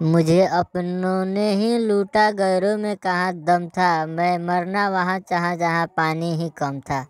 मुझे अपनों ने ही लूटा गैरों में कहाँ दम था मैं मरना वहाँ जहाँ जहाँ पानी ही कम था